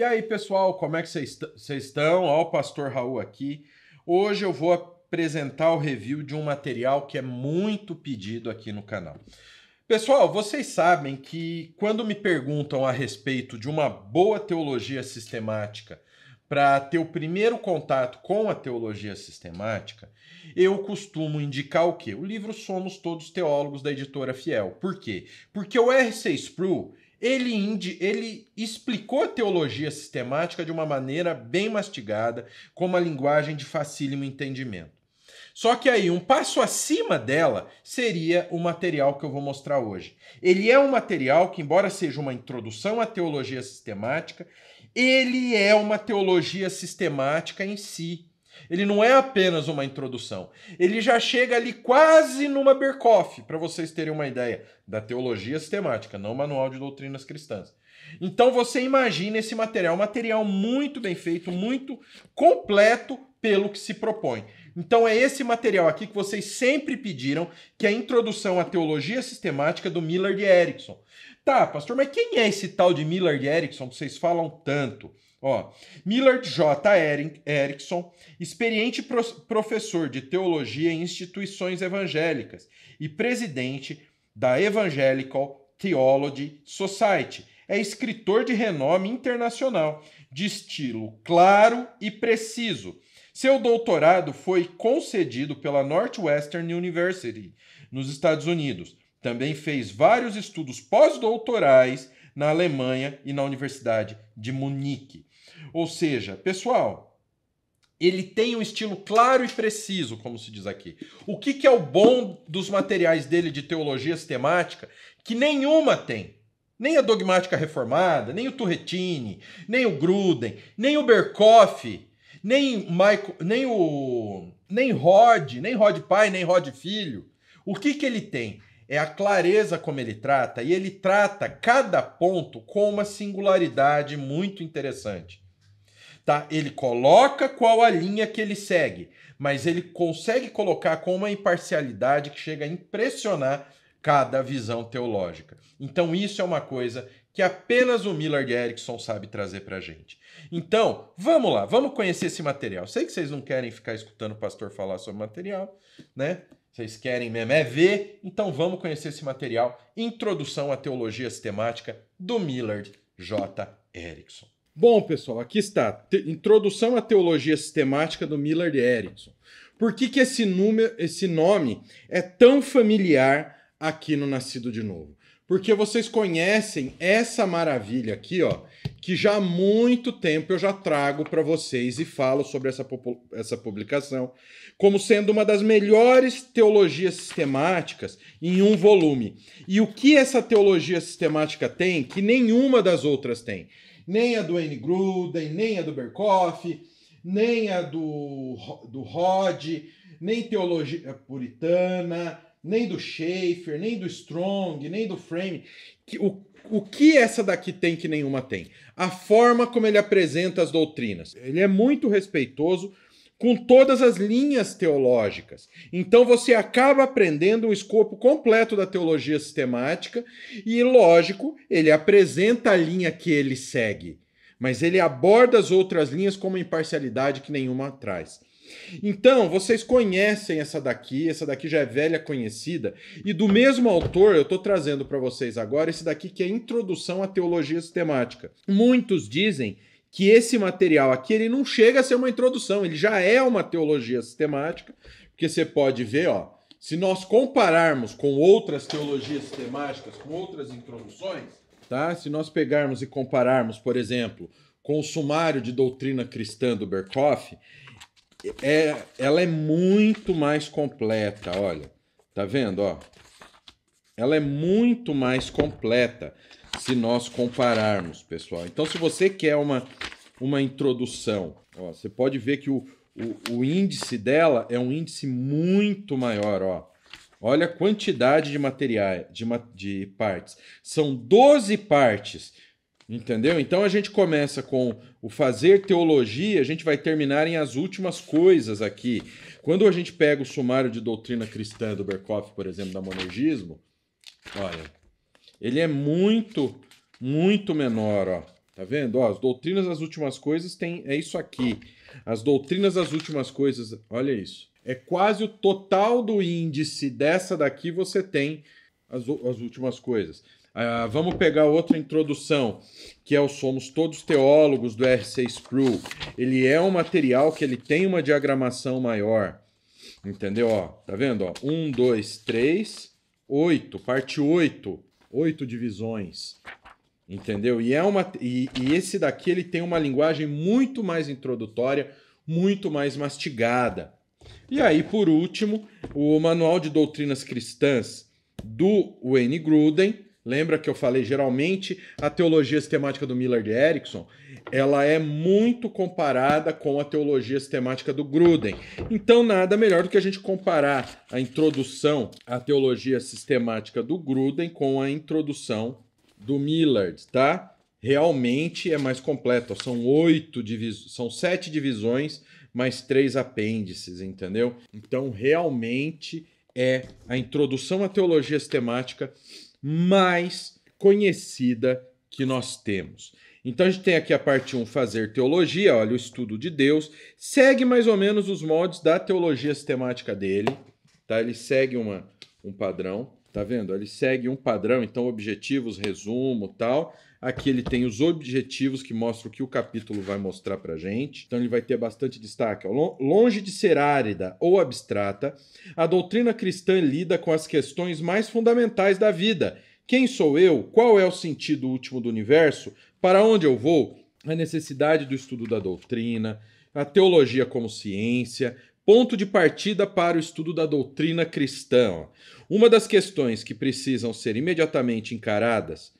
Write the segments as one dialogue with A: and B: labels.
A: E aí, pessoal, como é que vocês estão? Ó, o Pastor Raul aqui. Hoje eu vou apresentar o review de um material que é muito pedido aqui no canal. Pessoal, vocês sabem que quando me perguntam a respeito de uma boa teologia sistemática para ter o primeiro contato com a teologia sistemática, eu costumo indicar o quê? O livro Somos Todos Teólogos da editora Fiel. Por quê? Porque o R. C. Sproul ele, indi, ele explicou a teologia sistemática de uma maneira bem mastigada, com uma linguagem de facílimo entendimento. Só que aí, um passo acima dela seria o material que eu vou mostrar hoje. Ele é um material que, embora seja uma introdução à teologia sistemática, ele é uma teologia sistemática em si. Ele não é apenas uma introdução. Ele já chega ali quase numa Berkoff, para vocês terem uma ideia da teologia sistemática, não manual de doutrinas cristãs. Então você imagina esse material, material muito bem feito, muito completo pelo que se propõe. Então é esse material aqui que vocês sempre pediram, que é a introdução à teologia sistemática do Millard Erickson. Tá, pastor, mas quem é esse tal de Millard Erickson que vocês falam tanto? Ó, Millard J. Erickson, experiente pro professor de teologia em instituições evangélicas e presidente da Evangelical Theology Society, é escritor de renome internacional, de estilo claro e preciso. Seu doutorado foi concedido pela Northwestern University, nos Estados Unidos. Também fez vários estudos pós-doutorais na Alemanha e na Universidade de Munique. Ou seja, pessoal, ele tem um estilo claro e preciso, como se diz aqui. O que, que é o bom dos materiais dele de teologia sistemática? Que nenhuma tem. Nem a dogmática reformada, nem o Turretini, nem o Gruden, nem o Berkoff, nem, Michael, nem o nem Rod, nem Rod pai, nem Rod filho. O que, que ele tem? É a clareza como ele trata, e ele trata cada ponto com uma singularidade muito interessante. Tá? Ele coloca qual a linha que ele segue, mas ele consegue colocar com uma imparcialidade que chega a impressionar cada visão teológica. Então, isso é uma coisa que apenas o Millard Erickson sabe trazer para a gente. Então, vamos lá, vamos conhecer esse material. Sei que vocês não querem ficar escutando o pastor falar sobre material, né? Vocês querem mesmo é ver, então vamos conhecer esse material. Introdução à Teologia Sistemática do Millard J. Erickson. Bom, pessoal, aqui está. Te Introdução à Teologia Sistemática do Miller de Erickson. Por que, que esse, esse nome é tão familiar aqui no Nascido de Novo? Porque vocês conhecem essa maravilha aqui, ó, que já há muito tempo eu já trago para vocês e falo sobre essa, essa publicação como sendo uma das melhores teologias sistemáticas em um volume. E o que essa teologia sistemática tem que nenhuma das outras tem? nem a do Anne Gruden, nem a do Berkoff, nem a do, do Rod, nem teologia puritana, nem do Schaefer, nem do Strong, nem do Frame. Que, o, o que essa daqui tem que nenhuma tem? A forma como ele apresenta as doutrinas. Ele é muito respeitoso com todas as linhas teológicas. Então você acaba aprendendo o escopo completo da teologia sistemática e, lógico, ele apresenta a linha que ele segue, mas ele aborda as outras linhas com uma imparcialidade que nenhuma traz. Então, vocês conhecem essa daqui, essa daqui já é velha conhecida, e do mesmo autor eu estou trazendo para vocês agora esse daqui que é Introdução à Teologia Sistemática. Muitos dizem que esse material aqui ele não chega a ser uma introdução, ele já é uma teologia sistemática, porque você pode ver, ó, se nós compararmos com outras teologias sistemáticas, com outras introduções, tá? Se nós pegarmos e compararmos, por exemplo, com o sumário de doutrina cristã do Berkoff, é, ela é muito mais completa, olha. Tá vendo, ó? Ela é muito mais completa se nós compararmos, pessoal. Então, se você quer uma, uma introdução, ó, você pode ver que o, o, o, índice dela é um índice muito maior, ó. Olha a quantidade de materiais, de, de partes. São 12 partes, entendeu? Então a gente começa com o fazer teologia, a gente vai terminar em as últimas coisas aqui. Quando a gente pega o sumário de doutrina cristã do Berkoff, por exemplo, da monergismo, olha, ele é muito, muito menor, ó. Tá vendo? Ó, as doutrinas das últimas coisas tem é isso aqui. As doutrinas das últimas coisas, olha isso. É quase o total do índice dessa daqui você tem as, as últimas coisas. Uh, vamos pegar outra introdução, que é o Somos Todos Teólogos do RC 6 Sproul. Ele é um material que ele tem uma diagramação maior. Entendeu? Ó, tá vendo? Ó, 1, 2, 3, 8, parte 8 oito divisões. Entendeu? E, é uma, e, e esse daqui ele tem uma linguagem muito mais introdutória, muito mais mastigada. E aí, por último, o Manual de Doutrinas Cristãs do Wayne Gruden, Lembra que eu falei, geralmente, a teologia sistemática do Miller de Erickson, ela é muito comparada com a teologia sistemática do Gruden. Então, nada melhor do que a gente comparar a introdução à teologia sistemática do Gruden com a introdução do Millard, tá? Realmente é mais completo. São oito divisões, são sete divisões mais três apêndices, entendeu? Então, realmente é a introdução à teologia sistemática mais conhecida que nós temos. Então a gente tem aqui a parte 1, fazer teologia, olha, o estudo de Deus, segue mais ou menos os modos da teologia sistemática dele, tá? Ele segue uma, um padrão. Tá vendo? Ele segue um padrão, então objetivos, resumo, tal. Aqui ele tem os objetivos que mostram o que o capítulo vai mostrar para gente. Então ele vai ter bastante destaque. Longe de ser árida ou abstrata, a doutrina cristã lida com as questões mais fundamentais da vida. Quem sou eu? Qual é o sentido último do universo? Para onde eu vou? A necessidade do estudo da doutrina, a teologia como ciência, Ponto de partida para o estudo da doutrina cristã. Uma das questões que precisam ser imediatamente encaradas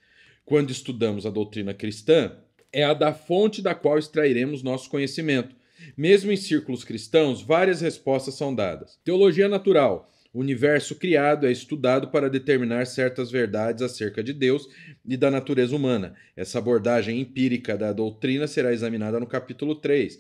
A: quando estudamos a doutrina cristã é a da fonte da qual extrairemos nosso conhecimento. Mesmo em círculos cristãos, várias respostas são dadas. Teologia natural. O universo criado é estudado para determinar certas verdades acerca de Deus e da natureza humana. Essa abordagem empírica da doutrina será examinada no capítulo 3.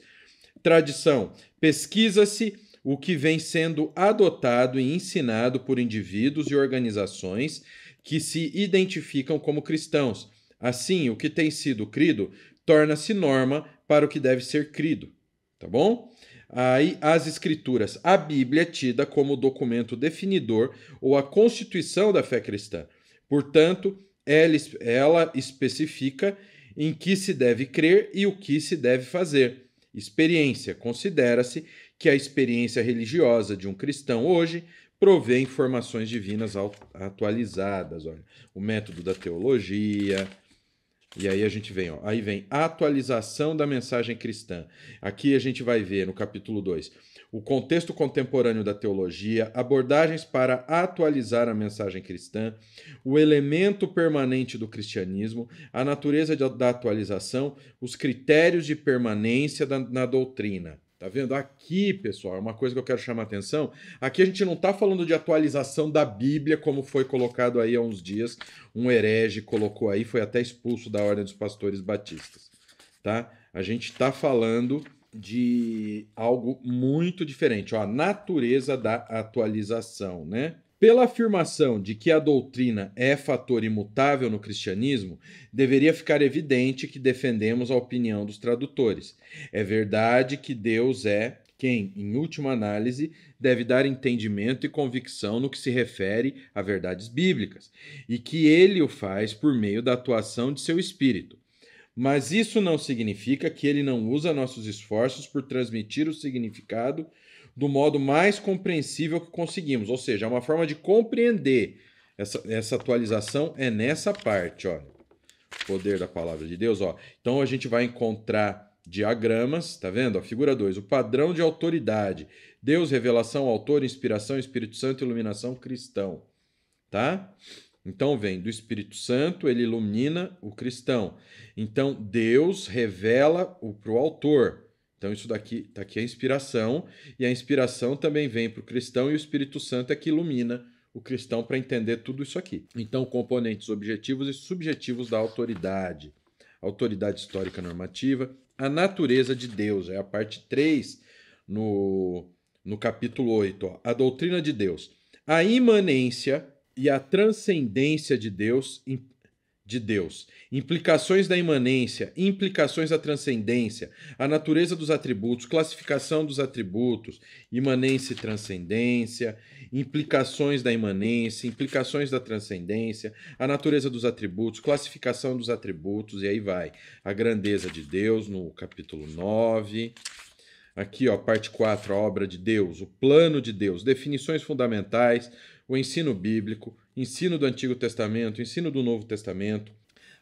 A: Tradição: pesquisa-se o que vem sendo adotado e ensinado por indivíduos e organizações que se identificam como cristãos. Assim, o que tem sido crido torna-se norma para o que deve ser crido. Tá bom? Aí as escrituras. A Bíblia é tida como documento definidor ou a constituição da fé cristã. Portanto, ela, ela especifica em que se deve crer e o que se deve fazer experiência. Considera-se que a experiência religiosa de um cristão hoje provê informações divinas atualizadas. Olha, o método da teologia. E aí a gente vem, ó, aí vem a atualização da mensagem cristã. Aqui a gente vai ver no capítulo 2 o contexto contemporâneo da teologia, abordagens para atualizar a mensagem cristã, o elemento permanente do cristianismo, a natureza da atualização, os critérios de permanência da, na doutrina. Tá vendo? Aqui, pessoal, é uma coisa que eu quero chamar a atenção. Aqui a gente não está falando de atualização da Bíblia, como foi colocado aí há uns dias. Um herege colocou aí, foi até expulso da Ordem dos Pastores Batistas. Tá? A gente está falando de algo muito diferente, ó, a natureza da atualização, né? Pela afirmação de que a doutrina é fator imutável no cristianismo, deveria ficar evidente que defendemos a opinião dos tradutores. É verdade que Deus é quem, em última análise, deve dar entendimento e convicção no que se refere a verdades bíblicas, e que ele o faz por meio da atuação de seu espírito. Mas isso não significa que ele não usa nossos esforços por transmitir o significado do modo mais compreensível que conseguimos. Ou seja, é uma forma de compreender. Essa, essa atualização é nessa parte, ó, poder da palavra de Deus, ó. Então a gente vai encontrar diagramas, tá vendo? A figura 2, o padrão de autoridade. Deus, revelação, autor, inspiração, Espírito Santo, iluminação cristão, tá? Então vem do Espírito Santo, ele ilumina o cristão. Então Deus revela para o autor. Então isso daqui, tá aqui a inspiração e a inspiração também vem para o cristão e o Espírito Santo é que ilumina o cristão para entender tudo isso aqui. Então componentes objetivos e subjetivos da autoridade. Autoridade histórica normativa, a natureza de Deus, é a parte 3 no, no capítulo 8, ó, a doutrina de Deus. A imanência e a transcendência de Deus, de Deus, implicações da imanência, implicações da transcendência, a natureza dos atributos, classificação dos atributos, imanência e transcendência, implicações da imanência, implicações da transcendência, a natureza dos atributos, classificação dos atributos, e aí vai. A grandeza de Deus, no capítulo 9. Aqui, ó, parte 4, a obra de Deus, o plano de Deus, definições fundamentais, o ensino bíblico, ensino do Antigo Testamento, ensino do Novo Testamento,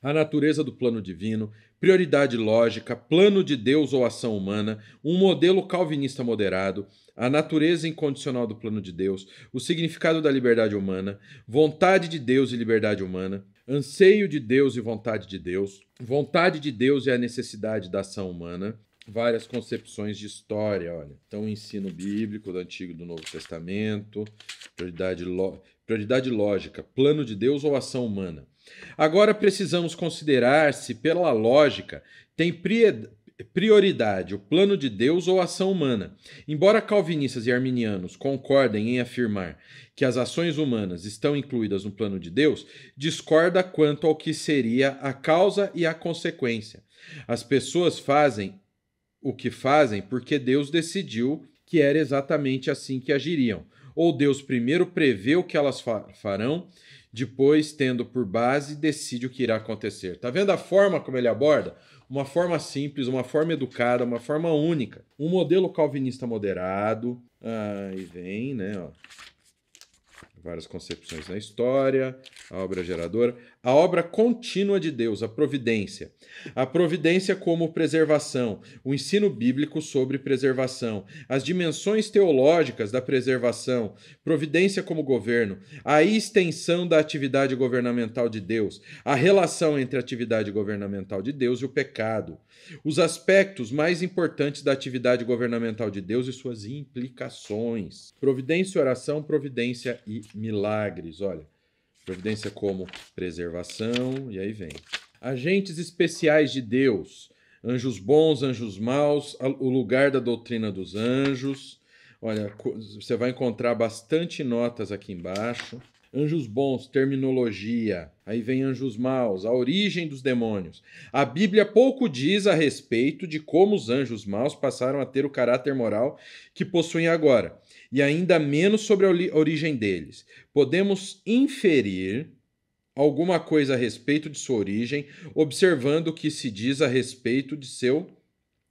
A: a natureza do plano divino, prioridade lógica, plano de Deus ou ação humana, um modelo calvinista moderado, a natureza incondicional do plano de Deus, o significado da liberdade humana, vontade de Deus e liberdade humana, anseio de Deus e vontade de Deus, vontade de Deus e a necessidade da ação humana, várias concepções de história, olha. Então, o ensino bíblico do Antigo e do Novo Testamento, prioridade, prioridade lógica, plano de Deus ou ação humana. Agora precisamos considerar se, pela lógica, tem prioridade o plano de Deus ou ação humana. Embora calvinistas e arminianos concordem em afirmar que as ações humanas estão incluídas no plano de Deus, discorda quanto ao que seria a causa e a consequência. As pessoas fazem o que fazem porque Deus decidiu que era exatamente assim que agiriam. Ou Deus primeiro prevê o que elas farão, depois, tendo por base, decide o que irá acontecer. Tá vendo a forma como ele aborda? Uma forma simples, uma forma educada, uma forma única. Um modelo calvinista moderado. Aí ah, vem, né? Ó várias concepções na história, a obra geradora, a obra contínua de Deus, a providência. A providência como preservação, o ensino bíblico sobre preservação, as dimensões teológicas da preservação, providência como governo, a extensão da atividade governamental de Deus, a relação entre a atividade governamental de Deus e o pecado, os aspectos mais importantes da atividade governamental de Deus e suas implicações. Providência, oração, providência e milagres. Olha, providência como preservação, e aí vem. Agentes especiais de Deus, anjos bons, anjos maus, o lugar da doutrina dos anjos. Olha, você vai encontrar bastante notas aqui embaixo. Anjos bons, terminologia. Aí vem anjos maus, a origem dos demônios. A Bíblia pouco diz a respeito de como os anjos maus passaram a ter o caráter moral que possuem agora, e ainda menos sobre a origem deles. Podemos inferir alguma coisa a respeito de sua origem, observando o que se diz a respeito de seu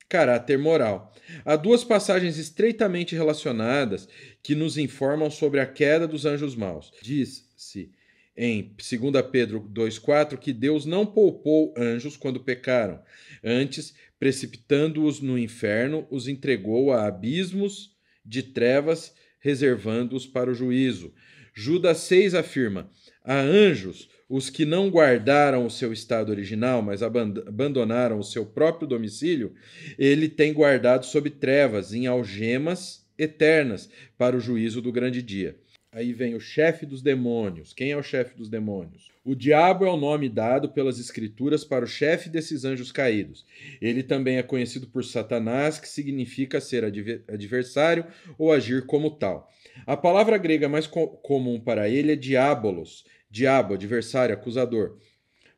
A: caráter moral. Há duas passagens estreitamente relacionadas que nos informam sobre a queda dos anjos maus. Diz-se em 2 Pedro 2,4 que Deus não poupou anjos quando pecaram, antes, precipitando-os no inferno, os entregou a abismos de trevas, reservando-os para o juízo. Judas 6 afirma: a anjos os que não guardaram o seu estado original, mas abandonaram o seu próprio domicílio, ele tem guardado sob trevas, em algemas eternas, para o juízo do grande dia. Aí vem o chefe dos demônios. Quem é o chefe dos demônios? O diabo é o nome dado pelas escrituras para o chefe desses anjos caídos. Ele também é conhecido por Satanás, que significa ser adversário ou agir como tal. A palavra grega mais co comum para ele é diabolos, diabo, adversário, acusador.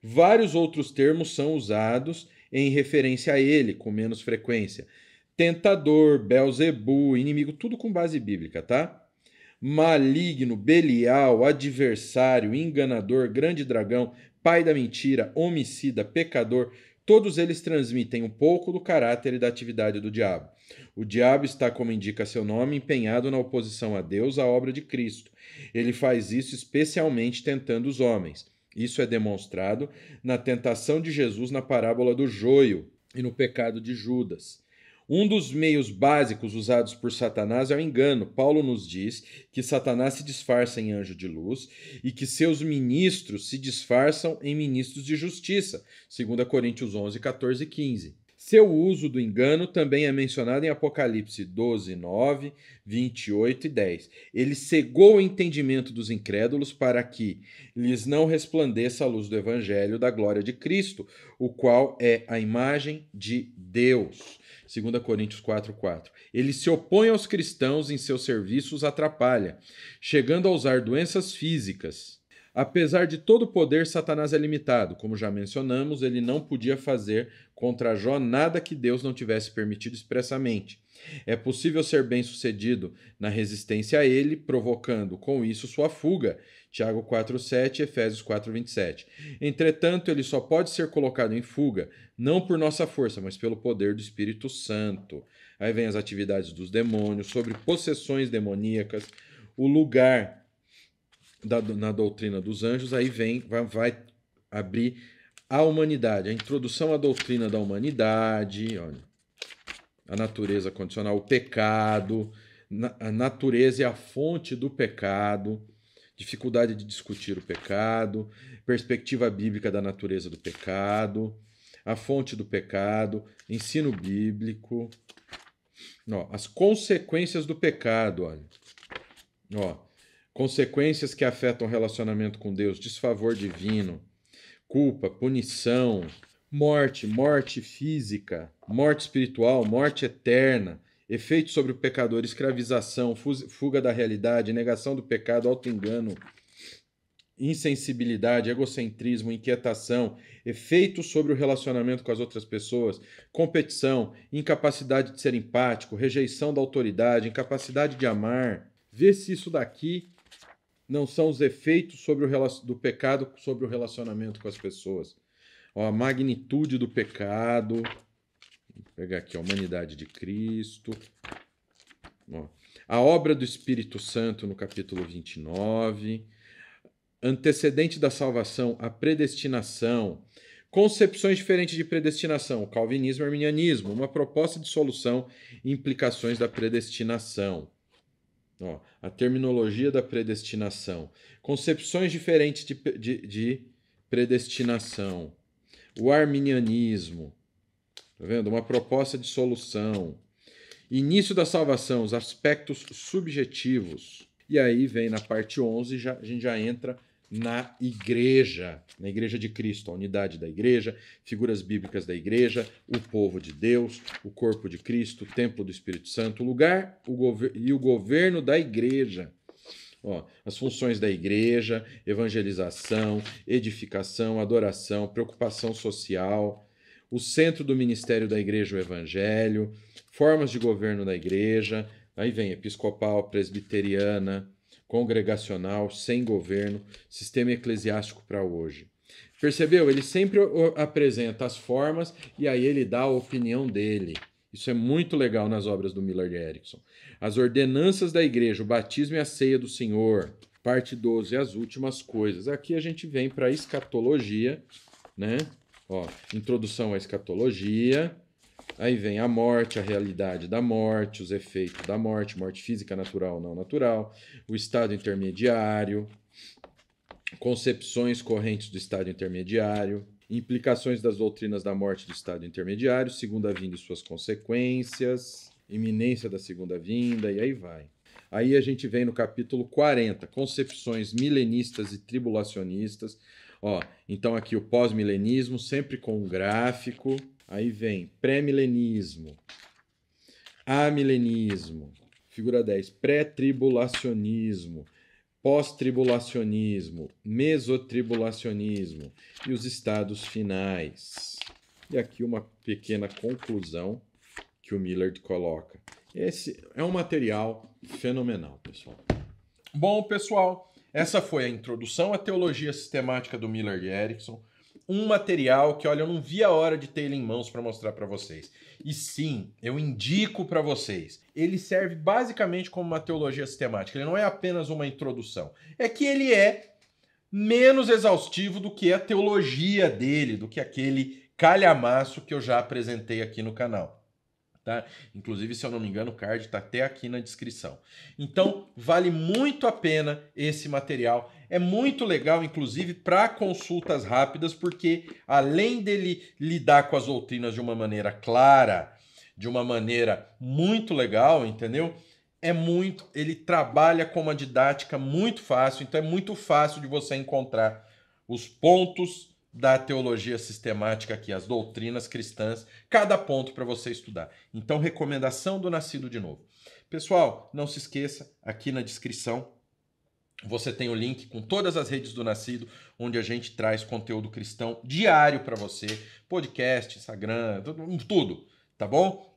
A: Vários outros termos são usados em referência a ele, com menos frequência. Tentador, Belzebu, inimigo, tudo com base bíblica, tá? Maligno, Belial, adversário, enganador, grande dragão, pai da mentira, homicida, pecador, todos eles transmitem um pouco do caráter e da atividade do diabo. O diabo está, como indica seu nome, empenhado na oposição a Deus, à obra de Cristo. Ele faz isso especialmente tentando os homens. Isso é demonstrado na tentação de Jesus na parábola do joio e no pecado de Judas. Um dos meios básicos usados por Satanás é o engano. Paulo nos diz que Satanás se disfarça em anjo de luz e que seus ministros se disfarçam em ministros de justiça. 2 Coríntios 11, 14 e 15. Seu uso do engano também é mencionado em Apocalipse 12, 9, 28 e 10. Ele cegou o entendimento dos incrédulos para que lhes não resplandeça a luz do evangelho da glória de Cristo, o qual é a imagem de Deus. 2 Coríntios 4, 4. Ele se opõe aos cristãos em seus serviços, atrapalha, chegando a usar doenças físicas Apesar de todo o poder, Satanás é limitado. Como já mencionamos, ele não podia fazer contra Jó nada que Deus não tivesse permitido expressamente. É possível ser bem-sucedido na resistência a ele, provocando com isso sua fuga. Tiago 4:7, Efésios 4:27. Entretanto, ele só pode ser colocado em fuga, não por nossa força, mas pelo poder do Espírito Santo. Aí vem as atividades dos demônios sobre possessões demoníacas, o lugar da, na doutrina dos anjos, aí vem, vai, vai abrir a humanidade, a introdução à doutrina da humanidade, olha, a natureza condicional, o pecado, na, a natureza e é a fonte do pecado, dificuldade de discutir o pecado, perspectiva bíblica da natureza do pecado, a fonte do pecado, ensino bíblico, ó, as consequências do pecado, olha, ó, consequências que afetam o relacionamento com Deus, desfavor divino, culpa, punição, morte, morte física, morte espiritual, morte eterna, efeitos sobre o pecador, escravização, fuga da realidade, negação do pecado, auto-engano, insensibilidade, egocentrismo, inquietação, efeitos sobre o relacionamento com as outras pessoas, competição, incapacidade de ser empático, rejeição da autoridade, incapacidade de amar. Vê se isso daqui não são os efeitos sobre o, do pecado sobre o relacionamento com as pessoas. Ó, a magnitude do pecado. Vou pegar aqui a humanidade de Cristo. Ó, a obra do Espírito Santo no capítulo 29. Antecedente da salvação, a predestinação. Concepções diferentes de predestinação, calvinismo e arminianismo, uma proposta de solução e implicações da predestinação. Ó, a terminologia da predestinação. Concepções diferentes de, de, de predestinação. O arminianismo. Tá vendo? Uma proposta de solução. Início da salvação, os aspectos subjetivos. E aí vem na parte 11, já, a gente já entra na igreja, na igreja de Cristo, a unidade da igreja, figuras bíblicas da igreja, o povo de Deus, o corpo de Cristo, o templo do Espírito Santo, o lugar o e o governo da igreja. Ó, as funções da igreja, evangelização, edificação, adoração, preocupação social, o centro do ministério da igreja, o evangelho, formas de governo da igreja, aí vem episcopal, presbiteriana, congregacional, sem governo, sistema eclesiástico para hoje. Percebeu? Ele sempre apresenta as formas e aí ele dá a opinião dele. Isso é muito legal nas obras do Miller Erickson. As ordenanças da igreja, o batismo e a ceia do Senhor, parte 12, as últimas coisas. Aqui a gente vem para a escatologia, né? Ó, introdução à escatologia, Aí vem a morte, a realidade da morte, os efeitos da morte, morte física natural, ou não natural, o estado intermediário, concepções correntes do estado intermediário, implicações das doutrinas da morte do estado intermediário, segunda vinda e suas consequências, iminência da segunda vinda, e aí vai. Aí a gente vem no capítulo 40, concepções milenistas e tribulacionistas. Ó, então aqui o pós-milenismo, sempre com um gráfico Aí vem pré-milenismo, amilenismo, figura 10, pré-tribulacionismo, pós-tribulacionismo, mesotribulacionismo e os estados finais. E aqui uma pequena conclusão que o Miller coloca. Esse é um material fenomenal, pessoal. Bom, pessoal, essa foi a introdução à teologia sistemática do Miller e Erickson um material que, olha, eu não vi a hora de ter ele em mãos para mostrar para vocês. E sim, eu indico para vocês. Ele serve basicamente como uma teologia sistemática. Ele não é apenas uma introdução. É que ele é menos exaustivo do que a teologia dele, do que aquele calhamaço que eu já apresentei aqui no canal. Tá? Inclusive, se eu não me engano, o card está até aqui na descrição. Então, vale muito a pena esse material. É muito legal, inclusive, para consultas rápidas, porque além dele lidar com as doutrinas de uma maneira clara, de uma maneira muito legal, entendeu? É muito, ele trabalha com uma didática muito fácil, então é muito fácil de você encontrar os pontos da teologia sistemática aqui, as doutrinas cristãs, cada ponto para você estudar. Então, recomendação do nascido de novo. Pessoal, não se esqueça, aqui na descrição você tem o link com todas as redes do Nascido, onde a gente traz conteúdo cristão diário para você, podcast, Instagram, tudo, tá bom?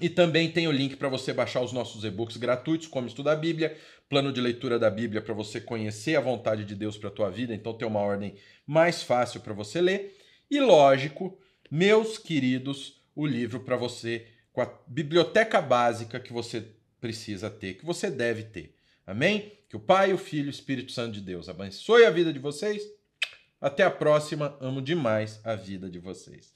A: E também tem o link para você baixar os nossos e-books gratuitos, como Estudo a Bíblia, plano de leitura da Bíblia para você conhecer a vontade de Deus para a tua vida, então ter uma ordem mais fácil para você ler. E lógico, meus queridos, o livro para você com a biblioteca básica que você precisa ter, que você deve ter. Amém? Que o Pai, o Filho e o Espírito Santo de Deus abençoe a vida de vocês. Até a próxima. Amo demais a vida de vocês.